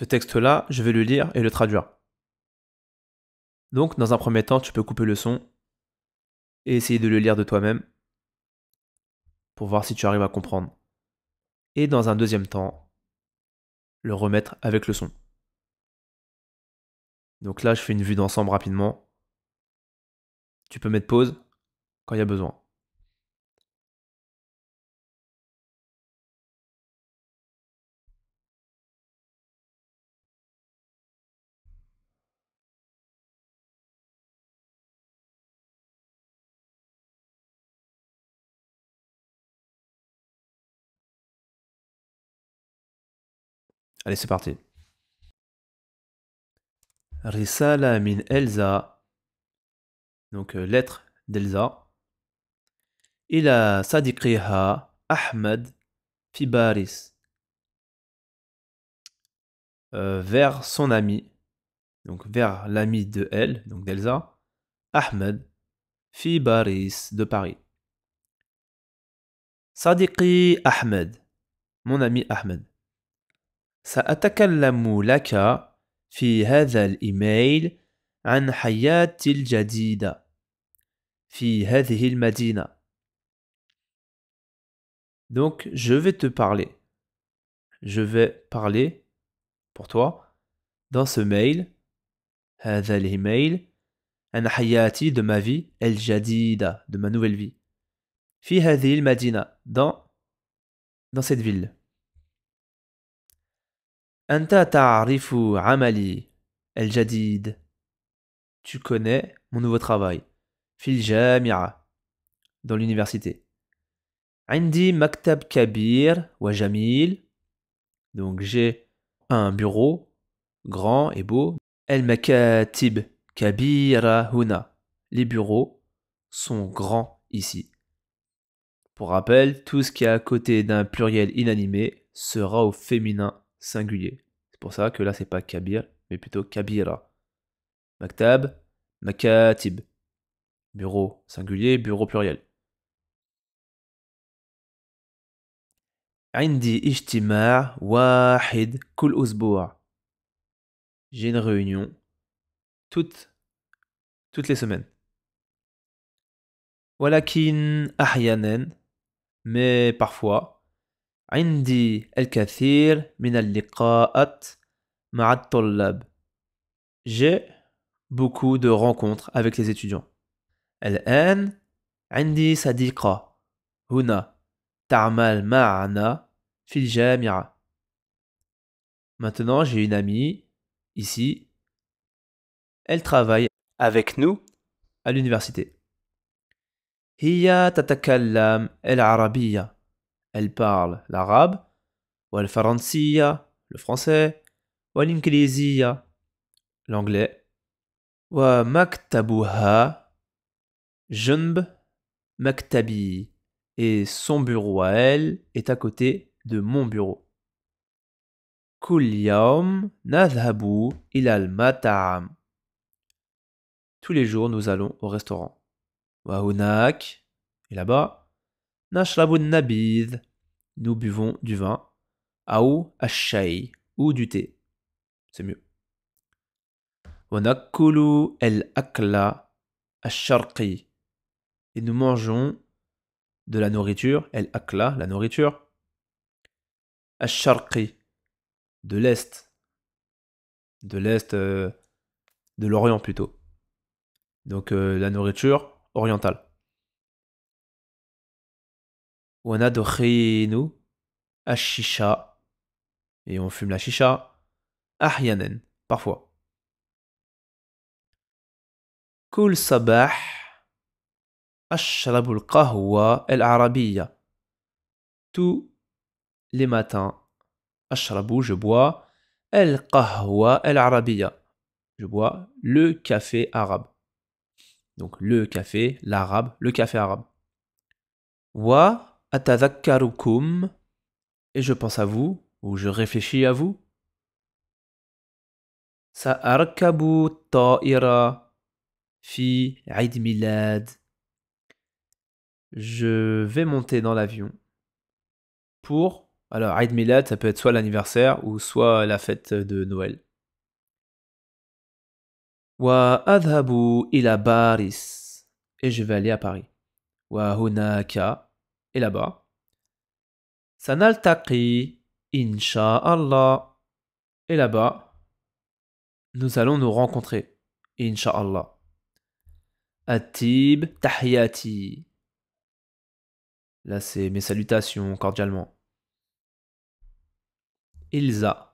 ce texte-là, je vais le lire et le traduire. Donc, dans un premier temps, tu peux couper le son et essayer de le lire de toi-même pour voir si tu arrives à comprendre. Et dans un deuxième temps, le remettre avec le son. Donc là, je fais une vue d'ensemble rapidement. Tu peux mettre pause quand il y a besoin. Allez, c'est parti. Risala min Elsa. Donc, euh, lettre d'Elsa. a sadiqiha Ahmed Fibaris. Euh, vers son ami, donc vers l'ami de elle, donc d'Elsa, Ahmed Fibaris de Paris. Sadiqi Ahmed, mon ami Ahmed. سأتكلم لك في هذا الإيميل عن حياتي الجديدة في هذه المدينة. Donc, je vais te parler. Je vais parler pour toi dans ce mail, هذا الإيميل, عن حياتي de ma vie, jadida de ma nouvelle vie. fi هذه المدينة dans dans cette ville. Anta ta'rifu amali el jadid. Tu connais mon nouveau travail. Fil Dans l'université. Indi maktab kabir wa Donc j'ai un bureau grand et beau. El makatib kabira Les bureaux sont grands ici. Pour rappel, tout ce qui est à côté d'un pluriel inanimé sera au féminin singulier. C'est pour ça que là, c'est pas kabir, mais plutôt kabira. Maktab, makatib. Bureau singulier, bureau pluriel. J'ai une réunion toutes, toutes les semaines. Walakin ahyanen, mais parfois, j'ai beaucoup de rencontres avec les étudiants. Maintenant, j'ai une amie ici. Elle travaille avec nous à l'université. هي تتكلم العربيه elle parle l'arabe, ou le le français, ou l'ingliziya, l'anglais, ou maktabuha, junb, maktabi, et son bureau à elle est à côté de mon bureau. Kulyaum nadhabu ilal matam. Tous les jours, nous allons au restaurant. Wahunak, et là-bas, nous buvons du vin. Aou ashay. Ou du thé. C'est mieux. Wanakulu el akla asharqi. Et nous mangeons de la nourriture. El akla, la nourriture. Asharqi. De l'Est. De l'Est. Euh, de l'Orient plutôt. Donc euh, la nourriture orientale. On a d'ochinu à et on fume la chicha à yannen parfois. Cool sabah à schraboul kahoua el arabiya tous les matins à Je bois el kahoua el arabiya. Je bois le café arabe, donc le café, l'arabe, le café arabe. Wa et je pense à vous, ou je réfléchis à vous. Sa'arkabu ta'ira fi Eid Milad. Je vais monter dans l'avion pour. Alors, Eid Milad, ça peut être soit l'anniversaire ou soit la fête de Noël. Wa adhabu ila Paris. Et je vais aller à Paris. Wa hunaka. Et là-bas, Sanaltaqi, Allah. Et là-bas, nous allons nous rencontrer, Insha'Allah. Atib Tahiyati. Là, c'est mes salutations cordialement. Ilza.